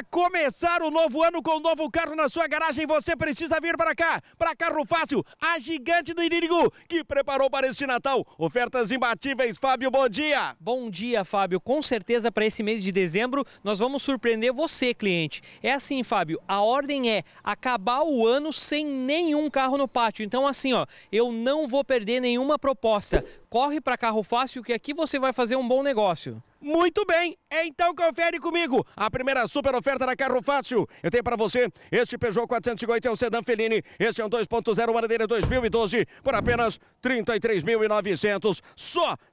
Para começar o novo ano com o um novo carro na sua garagem, você precisa vir para cá, para Carro Fácil, a gigante do Iririgu, que preparou para este Natal ofertas imbatíveis. Fábio, bom dia! Bom dia, Fábio. Com certeza, para esse mês de dezembro, nós vamos surpreender você, cliente. É assim, Fábio, a ordem é acabar o ano sem nenhum carro no pátio. Então, assim, ó, eu não vou perder nenhuma proposta. Corre para Carro Fácil que aqui você vai fazer um bom negócio. Muito bem, então confere comigo a primeira super oferta da Carro Fácil. Eu tenho para você este Peugeot 408 é um sedã Fellini, este é um 2.0 maneira 2012 por apenas 33.900 só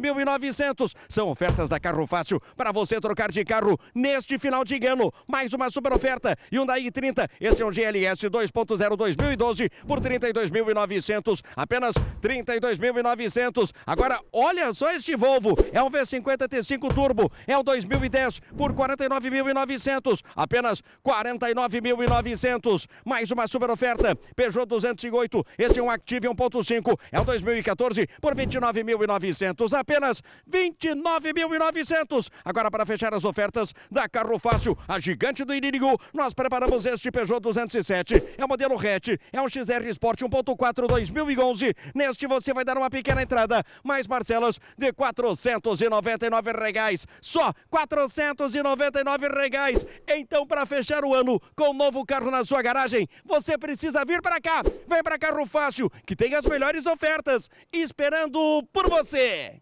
7.900. São ofertas da Carro Fácil para você trocar de carro neste final de ano. Mais uma super oferta. Hyundai i30. Esse é um GLS 2.0 2012 por 32.900. Apenas 32.900. Agora, olha só este Volvo. É um V50 T5 Turbo. É um 2010 por 49.900. Apenas 49.900. Mais uma super oferta. Peugeot 208. Esse é um Active 1.5. É um 2014 por 29.900 apenas 29.900. Agora, para fechar as ofertas da Carro Fácil, a gigante do Iririgu, nós preparamos este Peugeot 207. É o modelo hatch, é um XR Sport 1.4 2011. Neste você vai dar uma pequena entrada, mais parcelas de 499 regais. Só 499 regais. Então, para fechar o ano com o um novo carro na sua garagem, você precisa vir para cá. Vem para Carro Fácil, que tem as melhores ofertas, esperando por você.